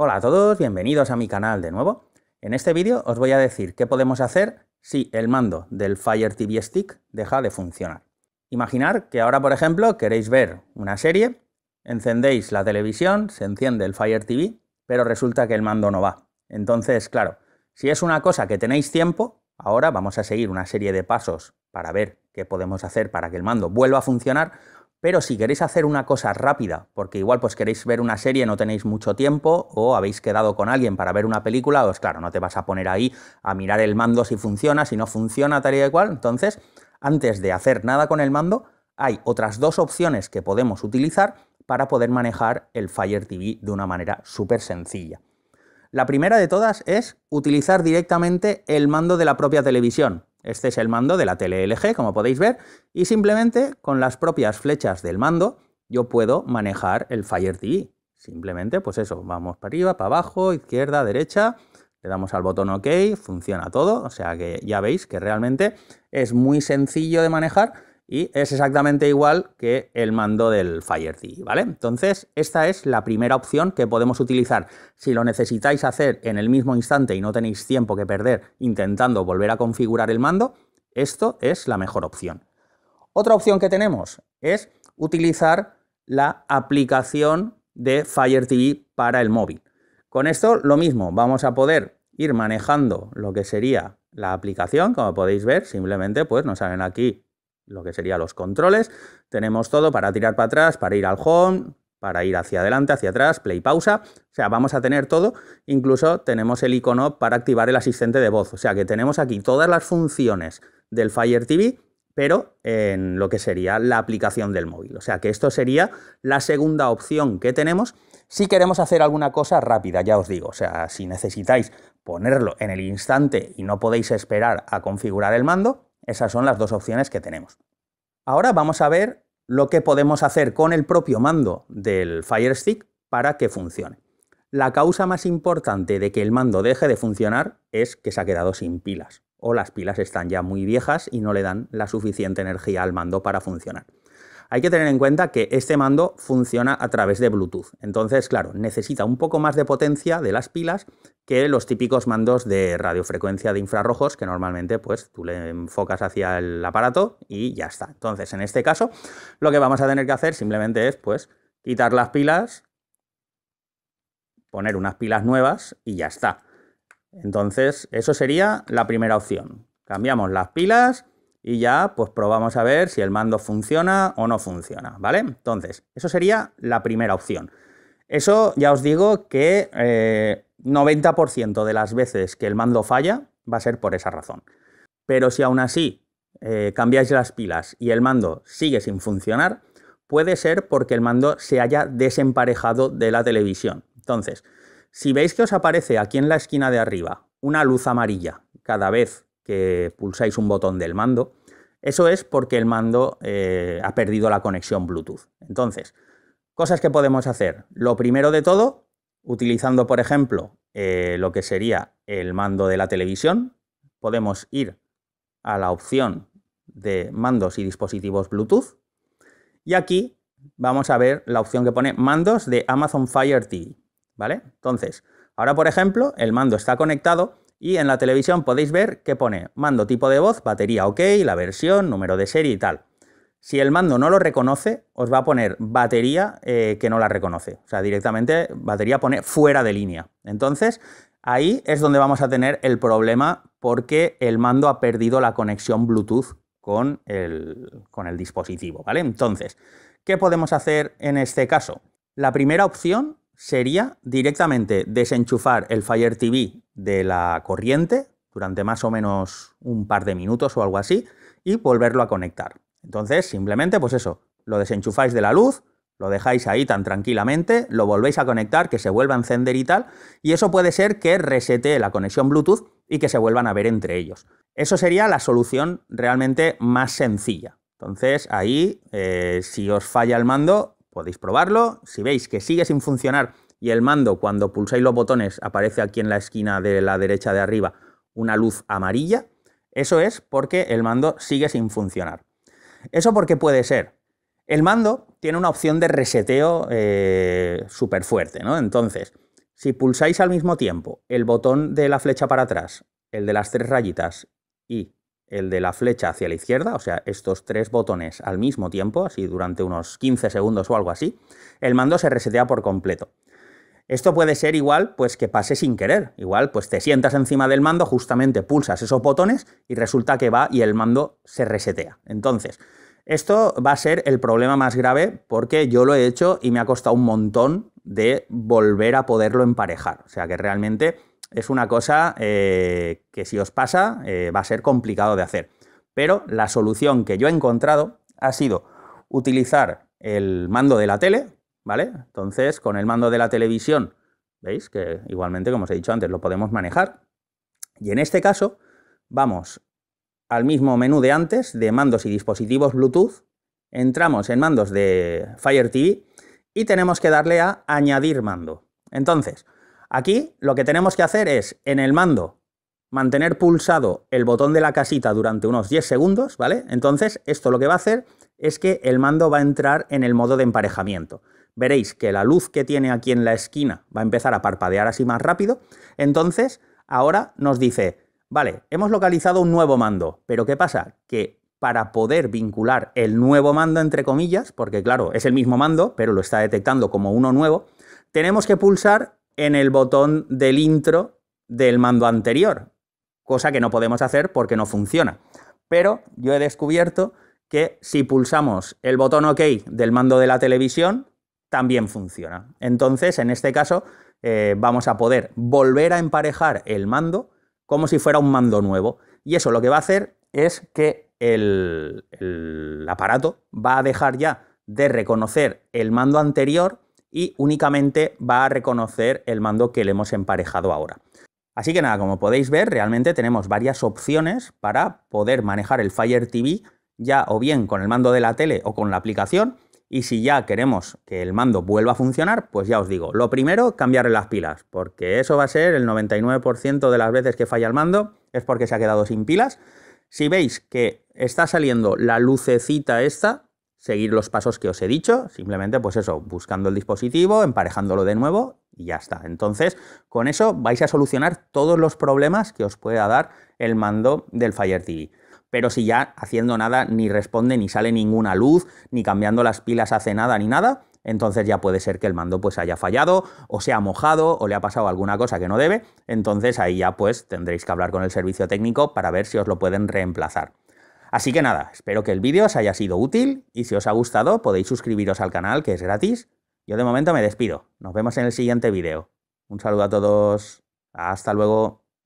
Hola a todos, bienvenidos a mi canal de nuevo. En este vídeo os voy a decir qué podemos hacer si el mando del Fire TV Stick deja de funcionar. Imaginar que ahora, por ejemplo, queréis ver una serie, encendéis la televisión, se enciende el Fire TV, pero resulta que el mando no va. Entonces, claro, si es una cosa que tenéis tiempo, ahora vamos a seguir una serie de pasos para ver qué podemos hacer para que el mando vuelva a funcionar, pero si queréis hacer una cosa rápida, porque igual pues queréis ver una serie, no tenéis mucho tiempo, o habéis quedado con alguien para ver una película, pues claro, no te vas a poner ahí a mirar el mando si funciona, si no funciona, tal y de cual. Entonces, antes de hacer nada con el mando, hay otras dos opciones que podemos utilizar para poder manejar el Fire TV de una manera súper sencilla. La primera de todas es utilizar directamente el mando de la propia televisión, este es el mando de la tele como podéis ver, y simplemente con las propias flechas del mando yo puedo manejar el Fire TV. Simplemente, pues eso, vamos para arriba, para abajo, izquierda, derecha, le damos al botón OK, funciona todo, o sea que ya veis que realmente es muy sencillo de manejar y es exactamente igual que el mando del Fire TV, ¿vale? Entonces, esta es la primera opción que podemos utilizar. Si lo necesitáis hacer en el mismo instante y no tenéis tiempo que perder intentando volver a configurar el mando, esto es la mejor opción. Otra opción que tenemos es utilizar la aplicación de Fire TV para el móvil. Con esto lo mismo, vamos a poder ir manejando lo que sería la aplicación, como podéis ver, simplemente pues nos salen aquí lo que sería los controles. Tenemos todo para tirar para atrás, para ir al home, para ir hacia adelante, hacia atrás, play pausa. O sea, vamos a tener todo. Incluso tenemos el icono para activar el asistente de voz. O sea, que tenemos aquí todas las funciones del Fire TV, pero en lo que sería la aplicación del móvil. O sea, que esto sería la segunda opción que tenemos si queremos hacer alguna cosa rápida, ya os digo, o sea, si necesitáis ponerlo en el instante y no podéis esperar a configurar el mando, esas son las dos opciones que tenemos. Ahora vamos a ver lo que podemos hacer con el propio mando del Fire Stick para que funcione. La causa más importante de que el mando deje de funcionar es que se ha quedado sin pilas, o las pilas están ya muy viejas y no le dan la suficiente energía al mando para funcionar. Hay que tener en cuenta que este mando funciona a través de Bluetooth, entonces claro, necesita un poco más de potencia de las pilas que los típicos mandos de radiofrecuencia de infrarrojos que normalmente pues tú le enfocas hacia el aparato y ya está. Entonces, en este caso, lo que vamos a tener que hacer simplemente es pues quitar las pilas, poner unas pilas nuevas y ya está. Entonces, eso sería la primera opción. Cambiamos las pilas y ya pues probamos a ver si el mando funciona o no funciona, ¿vale? Entonces, eso sería la primera opción. Eso ya os digo que eh, 90% de las veces que el mando falla va a ser por esa razón. Pero si aún así eh, cambiáis las pilas y el mando sigue sin funcionar, puede ser porque el mando se haya desemparejado de la televisión. Entonces, si veis que os aparece aquí en la esquina de arriba una luz amarilla cada vez que pulsáis un botón del mando, eso es porque el mando eh, ha perdido la conexión Bluetooth. Entonces, cosas que podemos hacer. Lo primero de todo, utilizando, por ejemplo, eh, lo que sería el mando de la televisión, podemos ir a la opción de mandos y dispositivos Bluetooth y aquí vamos a ver la opción que pone mandos de Amazon Fire TV, ¿vale? Entonces, ahora por ejemplo, el mando está conectado y en la televisión podéis ver que pone mando tipo de voz, batería OK, la versión, número de serie y tal. Si el mando no lo reconoce, os va a poner batería eh, que no la reconoce. O sea, directamente batería pone fuera de línea. Entonces, ahí es donde vamos a tener el problema porque el mando ha perdido la conexión Bluetooth con el, con el dispositivo, ¿vale? Entonces, ¿qué podemos hacer en este caso? La primera opción sería directamente desenchufar el Fire TV de la corriente durante más o menos un par de minutos o algo así y volverlo a conectar. Entonces, simplemente, pues eso, lo desenchufáis de la luz, lo dejáis ahí tan tranquilamente, lo volvéis a conectar, que se vuelva a encender y tal, y eso puede ser que resete la conexión Bluetooth y que se vuelvan a ver entre ellos. Eso sería la solución realmente más sencilla. Entonces, ahí, eh, si os falla el mando, podéis probarlo. Si veis que sigue sin funcionar y el mando, cuando pulsáis los botones, aparece aquí en la esquina de la derecha de arriba una luz amarilla, eso es porque el mando sigue sin funcionar. ¿Eso porque puede ser? El mando tiene una opción de reseteo eh, súper fuerte, ¿no? Entonces, si pulsáis al mismo tiempo el botón de la flecha para atrás, el de las tres rayitas y el de la flecha hacia la izquierda, o sea, estos tres botones al mismo tiempo, así durante unos 15 segundos o algo así, el mando se resetea por completo. Esto puede ser igual, pues que pase sin querer. Igual, pues te sientas encima del mando, justamente pulsas esos botones y resulta que va y el mando se resetea. Entonces, esto va a ser el problema más grave porque yo lo he hecho y me ha costado un montón de volver a poderlo emparejar. O sea que realmente es una cosa eh, que si os pasa eh, va a ser complicado de hacer. Pero la solución que yo he encontrado ha sido utilizar el mando de la tele, ¿vale? Entonces, con el mando de la televisión, veis que igualmente, como os he dicho antes, lo podemos manejar. Y en este caso, vamos al mismo menú de antes, de mandos y dispositivos Bluetooth, entramos en mandos de Fire TV y tenemos que darle a añadir mando. Entonces, aquí lo que tenemos que hacer es en el mando mantener pulsado el botón de la casita durante unos 10 segundos, ¿vale? Entonces, esto lo que va a hacer es que el mando va a entrar en el modo de emparejamiento veréis que la luz que tiene aquí en la esquina va a empezar a parpadear así más rápido. Entonces, ahora nos dice, vale, hemos localizado un nuevo mando, pero ¿qué pasa? Que para poder vincular el nuevo mando, entre comillas, porque claro, es el mismo mando, pero lo está detectando como uno nuevo, tenemos que pulsar en el botón del intro del mando anterior, cosa que no podemos hacer porque no funciona. Pero yo he descubierto que si pulsamos el botón OK del mando de la televisión, también funciona. Entonces, en este caso, eh, vamos a poder volver a emparejar el mando como si fuera un mando nuevo. Y eso lo que va a hacer es que el, el aparato va a dejar ya de reconocer el mando anterior y únicamente va a reconocer el mando que le hemos emparejado ahora. Así que nada, como podéis ver, realmente tenemos varias opciones para poder manejar el Fire TV ya o bien con el mando de la tele o con la aplicación y si ya queremos que el mando vuelva a funcionar, pues ya os digo, lo primero, cambiarle las pilas, porque eso va a ser el 99% de las veces que falla el mando, es porque se ha quedado sin pilas. Si veis que está saliendo la lucecita esta, seguir los pasos que os he dicho, simplemente pues eso, buscando el dispositivo, emparejándolo de nuevo y ya está. Entonces, con eso vais a solucionar todos los problemas que os pueda dar el mando del Fire TV pero si ya haciendo nada ni responde, ni sale ninguna luz, ni cambiando las pilas hace nada, ni nada, entonces ya puede ser que el mando pues haya fallado o se ha mojado o le ha pasado alguna cosa que no debe, entonces ahí ya pues tendréis que hablar con el servicio técnico para ver si os lo pueden reemplazar. Así que nada, espero que el vídeo os haya sido útil y si os ha gustado podéis suscribiros al canal que es gratis. Yo de momento me despido, nos vemos en el siguiente vídeo. Un saludo a todos, hasta luego.